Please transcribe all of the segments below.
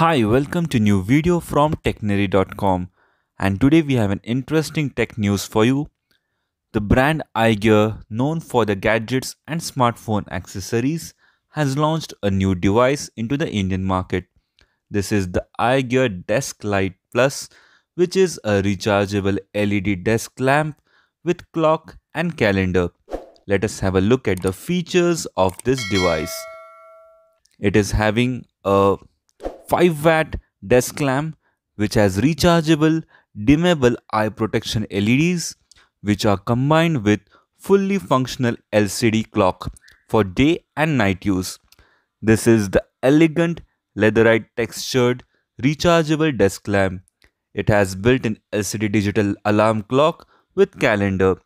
Hi, welcome to new video from TechNary.com, and today we have an interesting tech news for you. The brand iGear, known for the gadgets and smartphone accessories, has launched a new device into the Indian market. This is the iGear Desk Light Plus, which is a rechargeable LED desk lamp with clock and calendar. Let us have a look at the features of this device. It is having a 5 watt desk lamp which has rechargeable dimmable eye protection LEDs which are combined with fully functional LCD clock for day and night use. This is the elegant leatherite textured rechargeable desk lamp. It has built-in LCD digital alarm clock with calendar.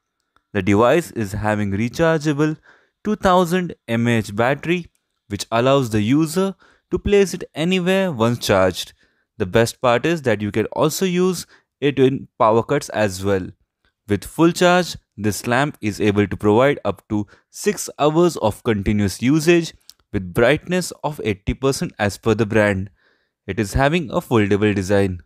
The device is having rechargeable 2000 mAh battery which allows the user to place it anywhere once charged. The best part is that you can also use it in power cuts as well. With full charge, this lamp is able to provide up to 6 hours of continuous usage with brightness of 80% as per the brand. It is having a foldable design.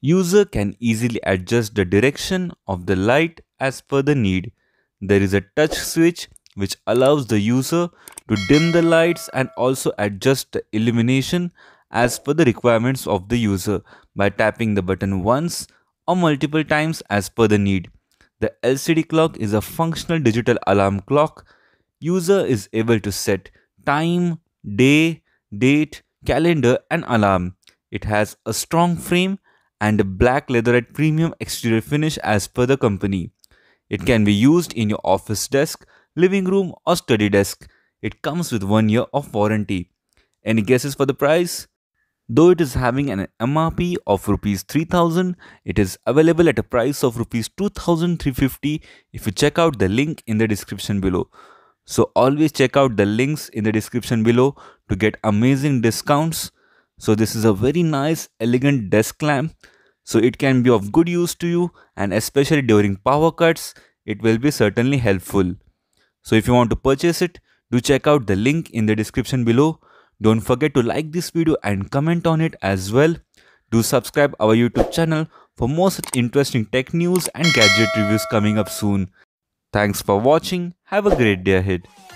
User can easily adjust the direction of the light as per the need. There is a touch switch which allows the user to dim the lights and also adjust the illumination as per the requirements of the user by tapping the button once or multiple times as per the need. The LCD clock is a functional digital alarm clock. User is able to set time, day, date, calendar and alarm. It has a strong frame and a black leatherette premium exterior finish as per the company. It can be used in your office desk living room, or study desk. It comes with 1 year of warranty. Any guesses for the price? Though it is having an MRP of rupees 3000, it is available at a price of rupees 2350 if you check out the link in the description below. So always check out the links in the description below to get amazing discounts. So this is a very nice elegant desk lamp. So it can be of good use to you and especially during power cuts, it will be certainly helpful. So if you want to purchase it, do check out the link in the description below. Don't forget to like this video and comment on it as well. Do subscribe our YouTube channel for more such interesting tech news and gadget reviews coming up soon. Thanks for watching. Have a great day ahead.